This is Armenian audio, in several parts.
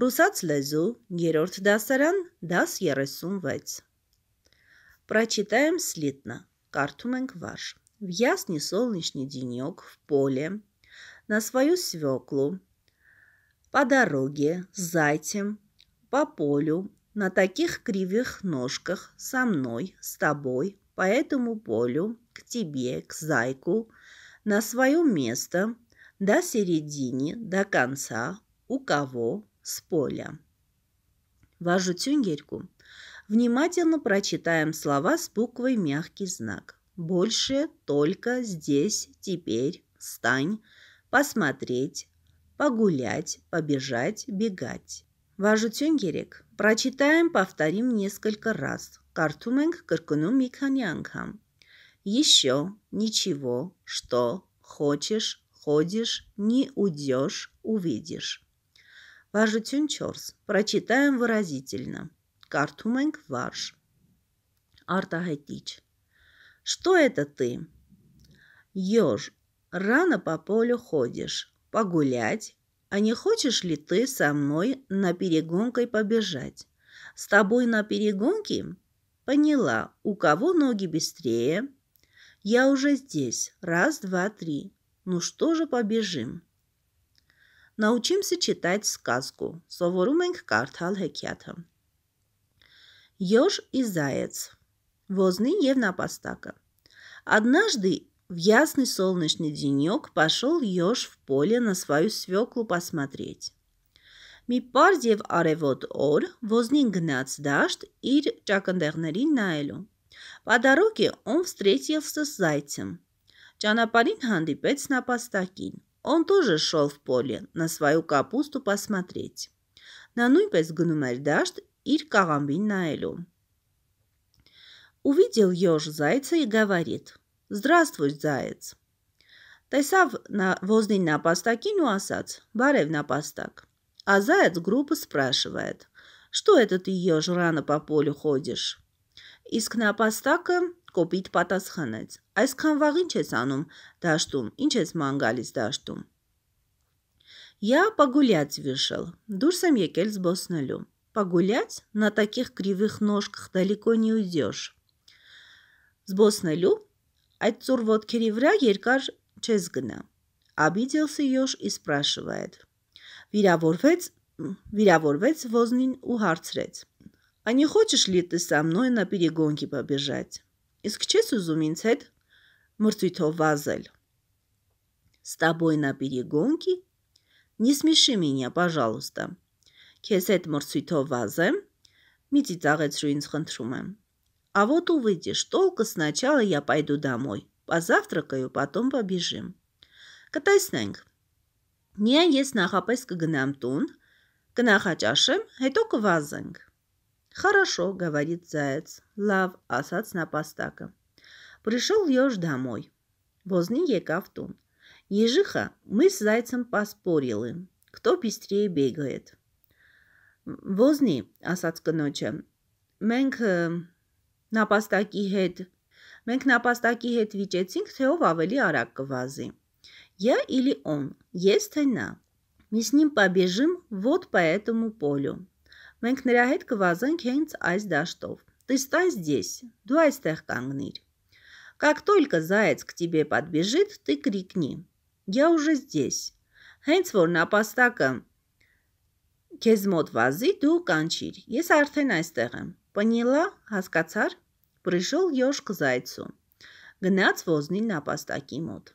Ռուսաց լեզու, երրորդ դասարան, դաս 36։ Прочитаем слитно. Карту Менкваш. В ясный солнечный денек в поле, на свою свеклу, по дороге, с зайцем, по полю, на таких кривых ножках, со мной, с тобой, по этому полю, к тебе, к зайку, на свое место, до середины, до конца, у кого, с поля. Вожу тюнгельку. Внимательно прочитаем слова с буквой «мягкий знак». Больше, только, здесь, теперь, стань, посмотреть, погулять, побежать, бегать. Важу тюнгерек. Прочитаем, повторим несколько раз. Картуменг кыркуну миканянкам. Еще, ничего, что, хочешь, ходишь, не уйдешь, увидишь. Վարժություն 4. Прочитаем выразительно. Կարդում ենք վարժ։ Что это ты? Ёж, рано по полю ходишь. Погулять? А не хочешь ли ты со мной на перегонкой побежать? С тобой на перегонке? Поняла. У кого ноги быстрее? Я уже здесь. Раз, два, три. Ну что же, побежим. Научимся читать сказку. Սովորում ենք կարդալ հեքիաթը։ Ёж и заяц. Вознин եւ նապաստակը։ Однажды в ясный солнечный денек пошел еж в поле на свою свеклу посмотреть. Մի պարզ եւ արևոտ օր ոզնին գնաց դաշտ իր ճակնդեղներին նայելու։ Պադարոգի он встретился с зайцем։ Ճանապարհին հանդիպեց նապաստակին։ Он тоже шел в поле на свою капусту посмотреть. На նույնպես գնում էր դաշտ իր կաղամբին նայելու։ Увидел еж зайца и говорит: "Здравствуй, заяц". Տեսավ նա на նապաստակին ու ասաց: "Բարև пастак». А заяц грубо спрашивает: "Что это ты еж рано по полю ходишь?" Իսկ пастака?» Կոպիտ պատասխանեց. Այսքան վաղ ինչ ես անում դաշտում, ինչ ես ման գալիս դաշտում։ Я погулять вышел. Դուրս եմ եկել զբոսնելու։ Погулять на таких кривых ножках далеко не уйдешь։ Զբոսնելու այդ ծուր ոտքերի վրա երկար չես գնա։ Обиделся Ёж и спрашивает. Վիրավորվեց, վիրավորվեց ոզնին ու հարցրեց. «А не хочешь ли ты со мной на перегонки побежать?» Իսկ չես ուզում ինձ հետ մրցույթով վազել։ С тобой на перегонки? Не смеши меня, пожалуйста. Քեզ հետ մրցույթով վազեմ։ Մի ծիծաղեցրու ինձ խնդրում եմ։ А вот увидишь, толко сначала я пойду домой. Позавтракаю, потом побежим. Կտեսնենք։ Միայն ես նախապես կգնամ տուն, կնախաճաշեմ, հետո կվազենք։ «Хорошо», — говорит заяц. «Лав асад с напастака». Пришел еж домой. Возни ей տուն։ Ежиха мы с зайцем поспорили, кто быстрее бегает. Возле, ասաց կնոջը, մենք նապաստակի հետ մենք նապաստակի հետ վիճեցինք, թե ով ավելի արագ կվազի։ Я или он, Есть թե Мы с ним побежим вот по этому полю. Մենք նրա հետ կվազենք հենց այս դաշտով։ Ты стань здесь. Դու այստեղ կանգնիր։ Как только заяц к тебе подбежит, ты крикни: Я уже здесь։ Հենց որ նապաստակը քեզ մոտ վազի, դու կանչիր. Ես արդեն այստեղ եմ։ Поняла? Հասկացար։ Пришёл ёж к зайцу։ Գնաց ոզնին նապաստակի մոտ։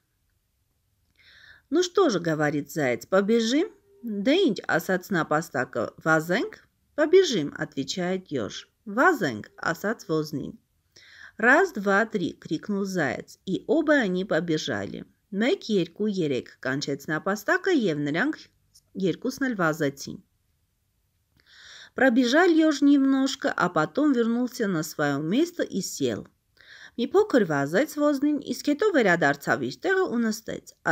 Ну что же, говорит заяц, побежим? Դե ինչ, ասաց նապաստակը, վազենք, «Побежим», — отвечает еж. «Вазанг, асад возни». «Раз, два, три!» — крикнул заяц, и оба они побежали. «Մեկ, երկու, երեք» կանչեց նապաստակը և նրանք երկուսն էլ վազեցին. Пробежал еж немножко, а потом вернулся на свое место и сел. Մի փոքր заяц ոզնին, из հետո վերադարձավ իր տեղը ու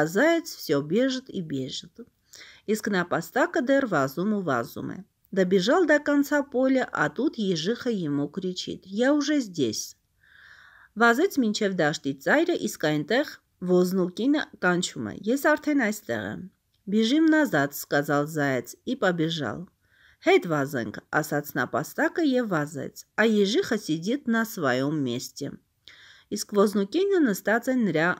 а заяц все бежит и бежит. из նապաստակը дер вазуму ու Добежал до конца поля, а тут ежиха ему кричит. «Я уже здесь!» Վազեց մինչև դաշտի ծայրը, իսկ այնտեղ ոզնուկինը կանչում է. «Ես արդեն այստեղ եմ»։ «Բիժիմ նազած», сказал заяц и побежал. «Հետ վազենք», ասաց նապաստակը եւ վազեց։ А ежиха сидит на своем месте. Իսկ ոզնուկինը նստած է նրա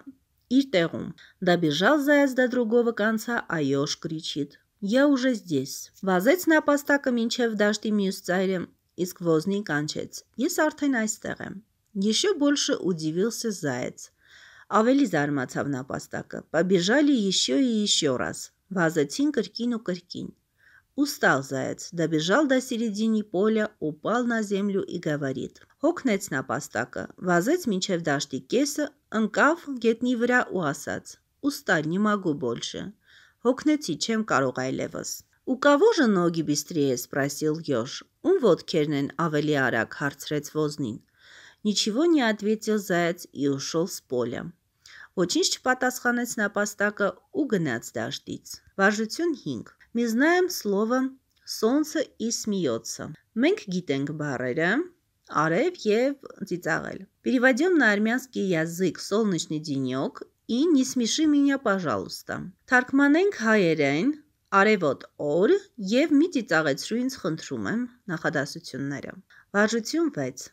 իր տեղում. Добежал заяц до другого конца, а еж кричит: «Я уже здесь»։ Վազեց նապաստակը մինչև դաշտի մյուս ծայրը, իսկ ոզնի կանչեց. «Ես արդեն այստեղ եմ»։ Еще больше удивился заяц։ Ավելի զարմացավ նապաստակը։ «Побежали еще и еще раз»։ Վազեցին կրկին ու կրկին։ Устал заяц, добежал до середины поля, упал на землю и говорит. Հոգնեց նապաստակը, վազեց մինչև դաշտի կեսը, ընկավ գետնի վրա ու ասաց. «Устал, не могу больше»։ Հոգնեցի, չեմ կարող այլևս։ «У кого же ноги быстрее?» – спросил еж. «Ում ոտքերն են ավելի արագ?» – հարցրեց ոզնին։ «Ничего не ответил заяц и ушел с поля»։ Ոչինչ չպատասխանեց նապաստակը ու գնաց դաշտից։ Վարժություն 5։ Мы знаем слово солнце и смеется։ Մենք գիտենք բառերը արև եւ ծիծաղել։ Переведем на армянский язык солнечный денёк и не смеши меня, пожалуйста։ Թարգմանենք հայերեն Արևոտ օր եւ մի ծիծաղեցրու ինձ խնդրում եմ նախադասությունները։ Վարժություն 6։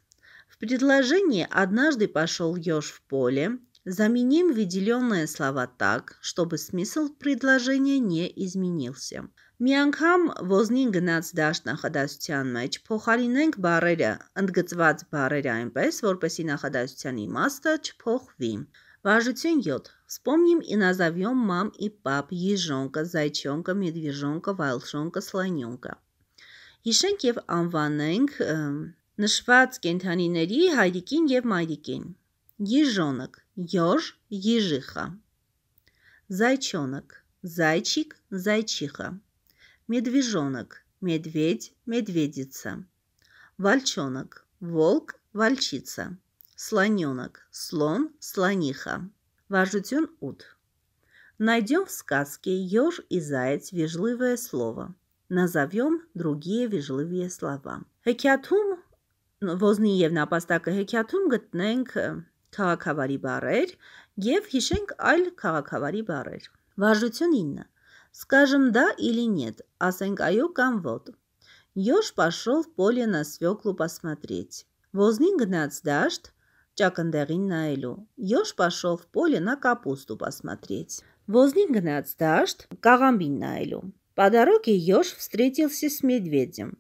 В предложении однажды пошел еж в поле, заменим выделенные слова так, чтобы смысл предложения не изменился։ Մի անգամ ոզնին գնաց դաշտ նախադասության մեջ փոխարինենք բառերը, ընդգծված բառերը այնպես, որպեսի նախադասության իմաստը չփոխվի։ իմ Важутень йод. Вспомним и назовем мам и пап, ежонка, зайчонка, медвежонка, волшонка, слоненка։ Հիշենք եւ անվանենք նշված կենթանիների հայրիկին եւ մայրիկին։ Ежонок – ёж, ежиха. Зайчонок – зайчик, зайчиха. Медвежонок – медведь, медведица. Вольчонок – волк, вольчица. Слоненок. Слон, слониха. Вожден ут. Найдем в сказке «Еж и заяц» вежливое слово. Назовем другие вежливые слова. Հեքիաթում ոզնի եւ նապաստակը հեքիաթում գտնենք э, քաղաքավարի բառեր եւ հիշենք այլ քաղաքավարի բառեր։ Վարժություն 9. Скажем да или нет, ասենք այո կամ ոտ։ Ёж пошёл в поле на свёклу посмотреть։ Ոզնին գնաց դաշտ, ճակնդեղին նայելու։ Ёж пошёл в поле на капусту посмотреть. Возник гнаց դաշտ կաղամբին նայելու։ По дороге Ёж встретился с медведем.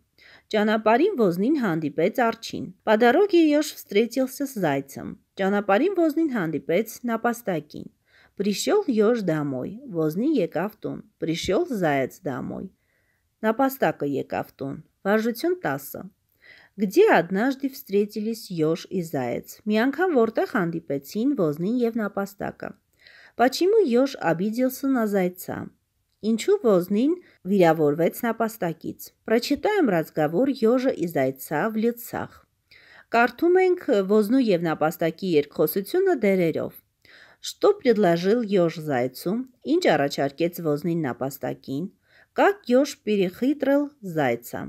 Ճանապարհին ոզնին հանդիպեց արջին։ По дороге Ёж встретился с зайцем. Ճանապարհին ոզնին հանդիպեց նապաստակին։ Пришёл Ёж домой. Ոզնին եկավ տուն։ Пришёл заяц домой։ Նապաստակը եկավ տուն։ Վարժություն 10 Где однажды встретились еж и заяц. Մի անգամ որտեղ հանդիպեցին ոզնին եւ նապաստակը։ Почему еж обиделся на зайца? Ինչու ոզնին վիրավորվեց նապաստակից։ Прочитаем разговор ежа и зайца в лицах։ Կարդում ենք ոզնու եւ նապաստակի երկխոսությունը դերերով։ Что предложил еж зайцу? Ինչ առաջարկեց ոզնին նապաստակին։ Как еж перехитрил зайца?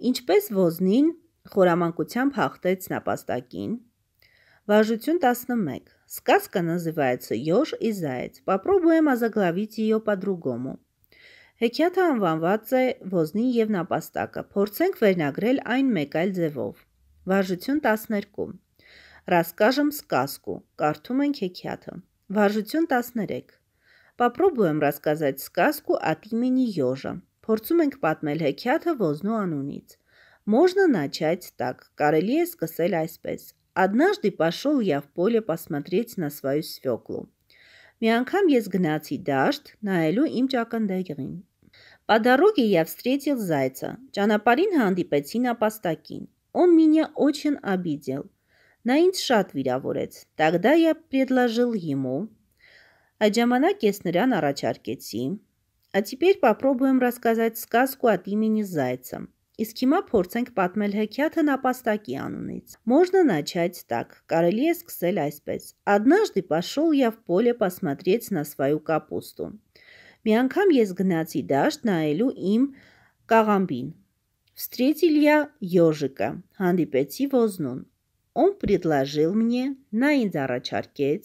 Ինչպես ոզնին Խորամանկությամբ հաղթեց նապաստակին։ Վարժություն 11. Сказка называется «Ёж и заяц». Попробуем озаглавить ее по-другому. Հեքիաթը անվանված է ոզնին եւ նապաստակը։ Փորձենք վերնագրել այն մեկ այլ ձևով։ Վարժություն 12։ Расскажем сказку. Կարդում ենք հեքիաթը։ Վարժություն 13։ Попробуем рассказать сказку от имени ёжа։ Փորձում ենք պատմել հեքիաթը ոզնու անունից։ Можно начать так. Կարելի է սկսել այսպես. Однажды пошел я в поле посмотреть на свою свеклу. Մի անգամ ես գնացի դաշտ նայելու իմ ճակնդեղին։ По дороге я встретил зайца. Ճանապարհին հանդիպեցին ապաստակին։ Он меня очень обидел. Նա ինձ շատ վիրավորեց։ Тогда я предложил ему. Այդ ժամանակ ես նրան առաջարկեցի. А теперь попробуем рассказать сказку от имени зайца. Իսկ հիմա փորձենք պատմել հեքիաթը նապաստակի անունից։ Можно начать так. Կարելի է սկսել այսպես. Однажды пошёл я в поле посмотреть на свою капусту. Մի անգամ ես գնացի դաշտ նայելու իմ կաղամբին։ Встретил я ёжика. Հանդիպեցի ոզնուն. Он предложил мне, նա ինձ առաջարկեց